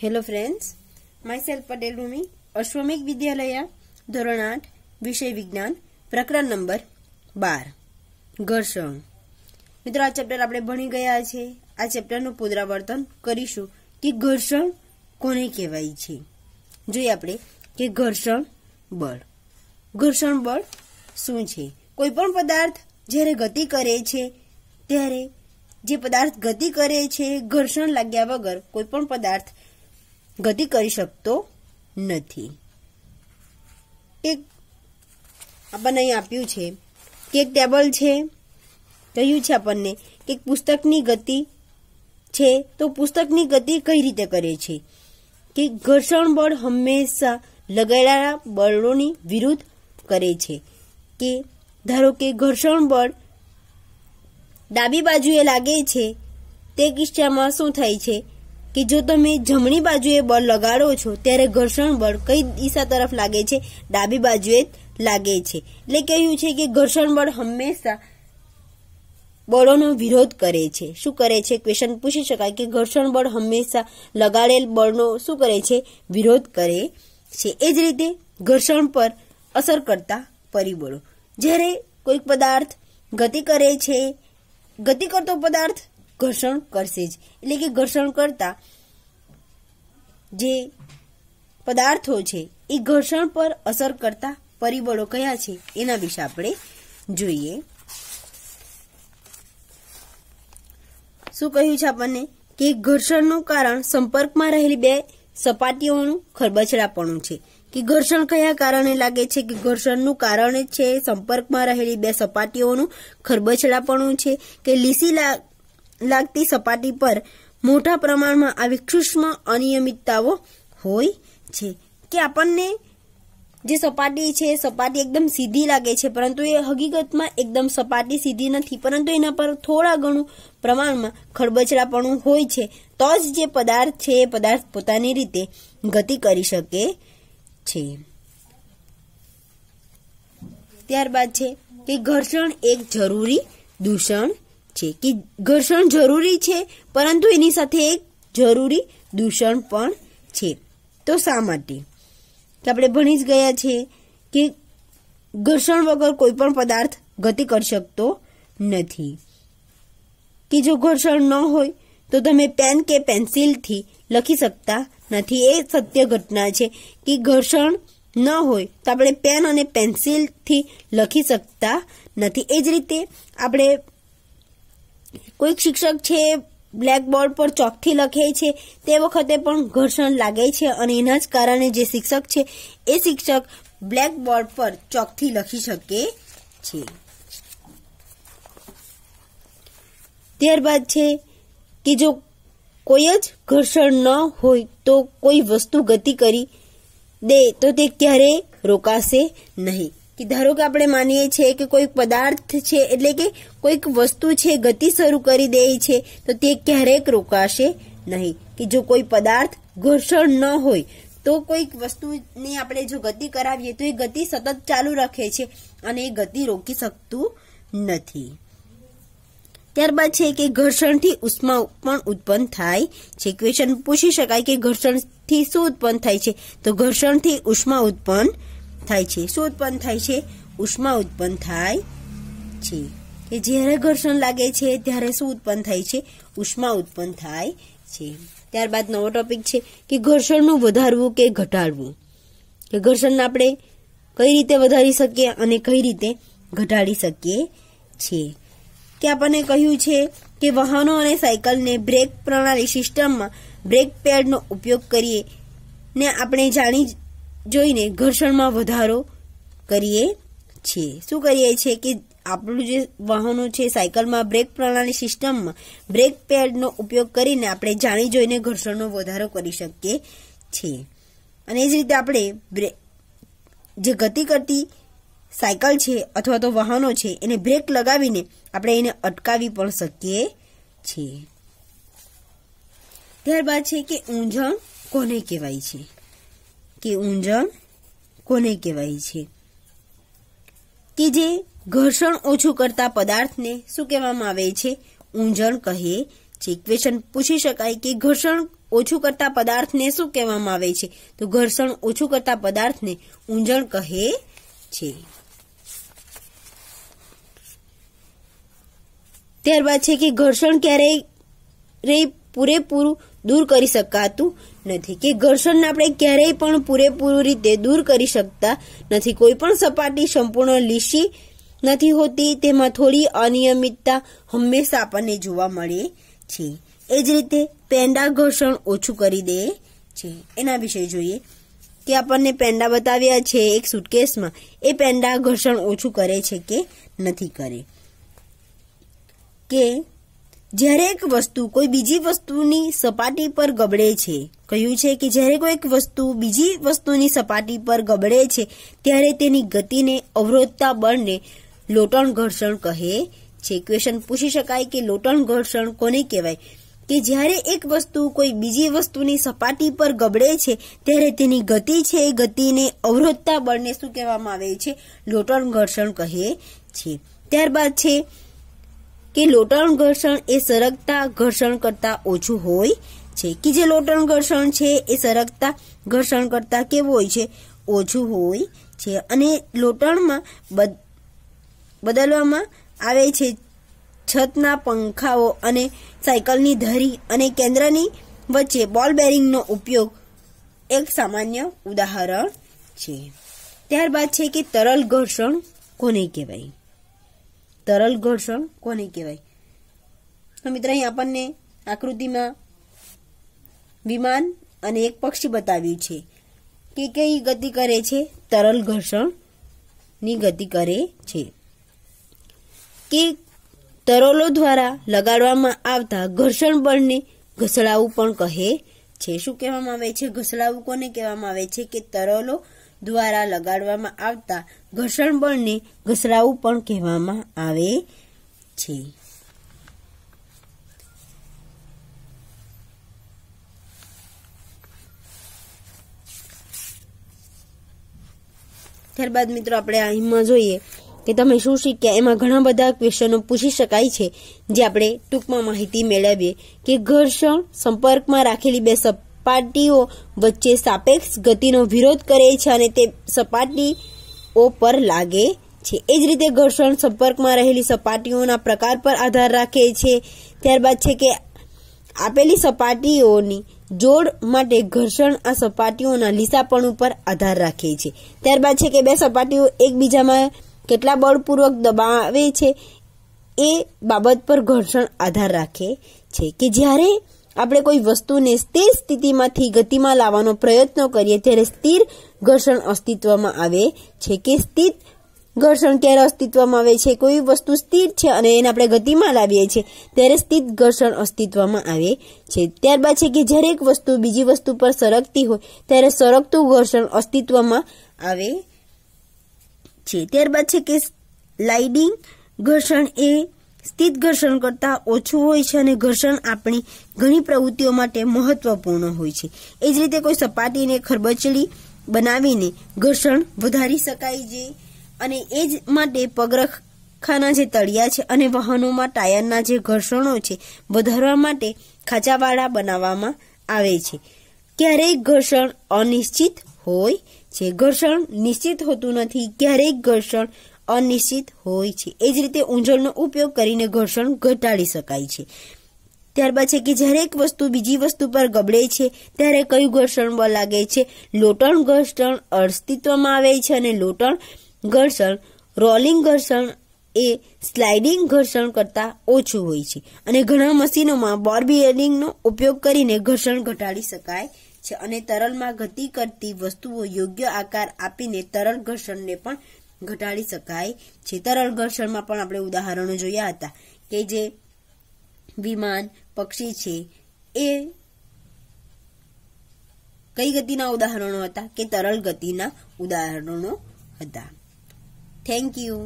hello friends myself Patel Rumi અશ્વમિક વિદ્યાલય ધોરણ આઠ વિષય વિજ્ઞાન પ્રકરણ નંબર બાર ઘર્ષણ મિત્રો આ ચેપ્ટર આપણે ભણી ગયા છે આ ચેપ્ટરનું પુનરાવર્તન કરીશું કે ઘર્ષણ કોને કહેવાય છે જોઈએ આપણે કે ઘર્ષણ બળ ઘર્ષણ બળ શું છે કોઈ પણ પદાર્થ જ્યારે ગતિ કરે છે ત્યારે જે પદાર્થ ગતિ કરે છે ઘર્ષણ લાગ્યા વગર કોઈ પણ પદાર્થ ગતિ કરી શકતો નથી એક આપણને અહીં આપ્યું છે કે એક ટેબલ છે કહ્યું છે આપણને કે પુસ્તકની ગતિ છે તો પુસ્તકની ગતિ કઈ રીતે કરે છે કે ઘર્ષણ બળ હંમેશા લગાડેલા બળોની વિરુદ્ધ કરે છે કે ધારો કે ઘર્ષણ બળ ડાબી બાજુએ લાગે છે તે કિસ્સામાં શું થાય છે કે જો તમે જમણી બાજુએ બળ લગાડો છો ત્યારે ઘર્ષણ બળ કઈ દિશા તરફ લાગે છે ડાબી બાજુએ લાગે છે એટલે કહ્યું છે કે ઘર્ષણ બળ હંમેશા બળોનો વિરોધ કરે છે શું કરે છે ક્વેશ્ચન પૂછી શકાય કે ઘર્ષણ બળ હંમેશા લગાડેલ બળનો શું કરે છે વિરોધ કરે છે એ જ રીતે ઘર્ષણ પર અસર કરતા પરિબળો જ્યારે કોઈક પદાર્થ ગતિ કરે છે ગતિ કરતો પદાર્થ ઘર્ષણ કરશે જ એટલે કે ઘર્ષણ કરતા જે પદાર્થો છે એ ઘર્ષણ પર અસર કરતા પરિબળો કયા છે એના વિશે આપણે જોઈએ શું કહ્યું છે આપણને કે ઘર્ષણનું કારણ સંપર્કમાં રહેલી બે સપાટીઓનું ખરબચડાપણું છે કે ઘર્ષણ કયા કારણે લાગે છે કે ઘર્ષણનું કારણ છે સંપર્કમાં રહેલી બે સપાટીઓનું ખરબચડાપણું છે કે લીસી લાગતી સપાટી પર મોટા પ્રમાણમાં આવી સૂક્ષ્મ અનિયમિતતાઓ હોય છે કે આપણને જે સપાટી છે સપાટી એકદમ સીધી લાગે છે પરંતુ એ હકીકતમાં એકદમ સપાટી સીધી નથી પરંતુ એના પર થોડા ઘણું પ્રમાણમાં ખળબચડાપણું હોય છે તો જ જે પદાર્થ છે એ પદાર્થ પોતાની રીતે ગતિ કરી શકે છે ત્યારબાદ છે કે ઘર્ષણ એક જરૂરી દૂષણ છે કે ઘર્ષણ જરૂરી છે પરંતુ એની સાથે એક જરૂરી દૂષણ પણ છે તો શા માટે કે આપણે ભણી જ ગયા છે કે ઘર્ષણ વગર કોઈ પણ પદાર્થ ગતિ કરી શકતો નથી કે જો ઘર્ષણ ન હોય તો તમે પેન કે પેન્સિલથી લખી શકતા નથી એ સત્ય ઘટના છે કે ઘર્ષણ ન હોય તો આપણે પેન અને પેન્સિલથી લખી શકતા નથી એ જ રીતે આપણે કોઈક શિક્ષક છે બ્લેકબોર્ડ પર ચોકથી લખે છે તે વખતે પણ ઘર્ષણ લાગે છે અને એના જ કારણે જે શિક્ષક છે એ શિક્ષક બ્લેકબોર્ડ પર ચોકથી લખી શકે છે ત્યારબાદ છે કે જો કોઈ જ ઘર્ષણ ન હોય તો કોઈ વસ્તુ ગતિ કરી દે તો તે ક્યારેય રોકાશે નહીં કે ધારો કે આપણે માનીએ છીએ કે કોઈક પદાર્થ છે એટલે કે કોઈક વસ્તુ છે ગતિ શરૂ કરી દે છે તો તે ક્યારેક રોકાશે નહીં કે જો કોઈ પદાર્થ ઘર્ષણ ન હોય તો કોઈક વસ્તુની આપણે જો ગતિ કરાવીએ તો એ ગતિ સતત ચાલુ રાખે છે અને એ ગતિ રોકી શકતું નથી ત્યારબાદ છે કે ઘર્ષણથી ઉષ્મા પણ ઉત્પન્ન થાય છે ક્વેશ્ચન પૂછી શકાય કે ઘર્ષણથી શું ઉત્પન્ન થાય છે તો ઘર્ષણથી ઉષ્મા ઉત્પન્ન થાય છે શું ઉત્પન્ન થાય છે ઉષ્મા ઉત્પન્ન થાય છે કે જ્યારે ઘર્ષણ લાગે છે ત્યારે શું ઉત્પન્ન થાય છે ઉષ્મા ઉત્પન્ન થાય છે ત્યારબાદ નવો ટોપિક છે કે ઘર્ષણનું વધારવું કે ઘટાડવું કે ઘર્ષણને આપણે કઈ રીતે વધારી શકીએ અને કઈ રીતે ઘટાડી શકીએ છીએ કે આપણને કહ્યું છે કે વાહનો અને સાયકલને બ્રેક પ્રણાલી સિસ્ટમમાં બ્રેક પેડનો ઉપયોગ કરીએ ને આપણે જાણી જોઈને ઘર્ષણમાં વધારો કરીએ છીએ શું કરીએ છીએ કે આપણું જે વાહનો છે સાયકલમાં બ્રેક પ્રણાલી સિસ્ટમમાં બ્રેક પેડનો ઉપયોગ કરીને આપણે જાણી જોઈને ઘર્ષણનો વધારો કરી શકીએ છીએ અને એ જ રીતે આપણે બ્રેક જે ગતિ કરતી સાયકલ છે અથવા તો વાહનો છે એને બ્રેક લગાવીને આપણે એને અટકાવી પણ શકીએ છીએ ત્યારબાદ છે કે ઊંઝણ કોને કહેવાય છે કે ઊંજણ કોને કહેવાય છે કે જે ઘર્ષણ ઓછું કરતા પદાર્થને શું કહેવામાં આવે છે ઊંજણ કહે છે ક્વેશ્ચન પૂછી શકાય કે ઘર્ષણ ઓછું કરતા પદાર્થને શું કહેવામાં આવે છે તો ઘર્ષણ ઓછું કરતા પદાર્થને ઊંજણ કહે છે ત્યારબાદ છે કે ઘર્ષણ ક્યારેય રે પૂરેપૂરું દૂર કરી શકાતું નથી કે ઘર્ષણને આપણે ક્યારેય પણ પૂરેપૂરી રીતે દૂર કરી શકતા નથી કોઈ પણ સપાટી સંપૂર્ણ લીસી નથી હોતી તેમાં થોડી અનિયમિતતા હંમેશા આપણને જોવા મળે છે એ જ રીતે પેંડા ઘર્ષણ ઓછું કરી દે છે એના વિશે જોઈએ કે આપણને પેંડા બતાવ્યા છે એક સુટકેસમાં એ પેંડા ઘર્ષણ ઓછું કરે છે કે નથી કરે કે જ્યારે એક વસ્તુ કોઈ બીજી વસ્તુની સપાટી પર ગબડે છે કહ્યું છે કે જ્યારે કોઈ એક વસ્તુ બીજી વસ્તુની સપાટી પર ગબડે છે ત્યારે તેની ગતિને અવરોધતા બળને લોટણ ઘર્ષણ કહે છે ક્વેશ્ચન પૂછી શકાય કે લોટણ ઘર્ષણ કોને કહેવાય કે જ્યારે એક વસ્તુ કોઈ બીજી વસ્તુની સપાટી પર ગબડે છે ત્યારે તેની ગતિ છે એ ગતિને અવરોધતા બળને શું કહેવામાં આવે છે લોટણ ઘર્ષણ કહે છે ત્યારબાદ છે કે લોટણ ઘર્ષણ એ સરગતા ઘર્ષણ કરતા ઓછું હોય છે કે જે લોટણ ઘર્ષણ છે એ સરગતા ઘર્ષણ કરતા કેવું હોય છે ઓછું હોય છે અને લોટણમાં બદલવામાં આવે છે છતના પંખાઓ અને સાયકલની ધરી અને કેન્દ્રની વચ્ચે બોલ બેરિંગનો ઉપયોગ એક સામાન્ય ઉદાહરણ છે ત્યારબાદ છે કે તરલ ઘર્ષણ કોને કહેવાય તરલ ઘર્ષણ કોને કહેવાય તો મિત્ર અહીં આપણને આકૃતિમાં વિમાન અને એક પક્ષી બતાવ્યું છે કે કઈ ગતિ કરે છે તરલ ઘર્ષણની ગતિ કરે છે કે તરલો દ્વારા લગાડવામાં આવતા ઘર્ષણ બળને ઘસડાવું પણ કહે છે શું કહેવામાં આવે છે ઘસડાવું કોને કહેવામાં આવે છે કે તરલો દ્વારા લગાડવામાં આવતા ઘર્ષણ બળને ઘસરાવું પણ કહેવામાં આવે છે ત્યારબાદ મિત્રો આપણે અહીંમાં જોઈએ કે તમે શું શીખ્યા એમાં ઘણા બધા ક્વેશ્ચનો પૂછી શકાય છે જે આપણે ટૂંકમાં માહિતી મેળવીએ કે ઘર્ષણ સંપર્કમાં રાખેલી બે સપાટીઓ વચ્ચે સાપેક્ષ ગતિનો વિરોધ કરે છે અને તે સપાટીઓ પર લાગે છે એ જ રીતે ઘર્ષણ સંપર્કમાં રહેલી સપાટીઓના પ્રકાર પર આધાર રાખે છે ત્યારબાદ છે કે આપેલી સપાટીઓની જોડ માટે ઘર્ષણ આ સપાટીઓના લીસાપણ ઉપર આધાર રાખે છે ત્યારબાદ છે કે બે સપાટીઓ એકબીજામાં કેટલા બળપૂર્વક દબાવે છે એ બાબત પર ઘર્ષણ આધાર રાખે છે કે જ્યારે આપણે કોઈ વસ્તુને સ્થિર સ્થિતિમાંથી ગતિમાં લાવવાનો પ્રયત્ન કરીએ ત્યારે સ્થિર ઘર્ષણ અસ્તિત્વમાં આવે છે કે સ્થિત ઘર્ષણ ક્યારે અસ્તિત્વમાં આવે છે કોઈ વસ્તુ સ્થિર છે અને એને આપણે ગતિમાં લાવીએ છીએ ત્યારે સ્થિત ઘર્ષણ અસ્તિત્વમાં આવે છે ત્યારબાદ છે કે જ્યારે એક વસ્તુ બીજી વસ્તુ પર સરકતી હોય ત્યારે સરકતું ઘર્ષણ અસ્તિત્વમાં આવે છે ત્યારબાદ છે કે લાઇડિંગ ઘર્ષણ એ સ્થિત ઘર્ષણ કરતાં ઓછું હોય છે અને ઘર્ષણ આપણી ઘણી પ્રવૃત્તિઓ માટે મહત્વપૂર્ણ હોય છે એ જ રીતે કોઈ સપાટીને ખરબચડી બનાવીને ઘર્ષણ વધારી શકાય છે અને એ જ માટે પગરખાના જે તળિયા છે અને વાહનોમાં ટાયરના જે ઘર્ષણો છે વધારવા માટે ખાંચાવાળા બનાવવામાં આવે છે ક્યારેક ઘર્ષણ અનિશ્ચિત હોય છે ઘર્ષણ નિશ્ચિત હોતું નથી ક્યારેક ઘર્ષણ અનિશ્ચિત હોય છે એ જ રીતે ઊંજળનો ઉપયોગ કરીને ઘર્ષણ ઘટાડી શકાય છે ત્યારબાદ છે કે જ્યારે એક વસ્તુ બીજી વસ્તુ પર ગબડે છે ત્યારે કયું ઘર્ષણ બળ લાગે છે લોટણ ઘર્ષણ અસ્તિત્વમાં આવે છે અને લોટણ ઘર્ષણ રોલિંગ ઘર્ષણ એ સ્લાઇડિંગ ઘર્ષણ કરતાં ઓછું હોય છે અને ઘણા મશીનોમાં બોર ઉપયોગ કરીને ઘર્ષણ ઘટાડી શકાય છે અને તરલમાં ગતિ કરતી વસ્તુઓ યોગ્ય આકાર આપીને તરલ ઘર્ષણને પણ ઘટાડી શકાય છે તરલ ઘર્ષણમાં પણ આપણે ઉદાહરણો જોયા હતા કે જે વિમાન પક્ષી છે એ કઈ ગતિના ઉદાહરણો હતા કે તરલ ગતિના ઉદાહરણો હતા થેન્ક યુ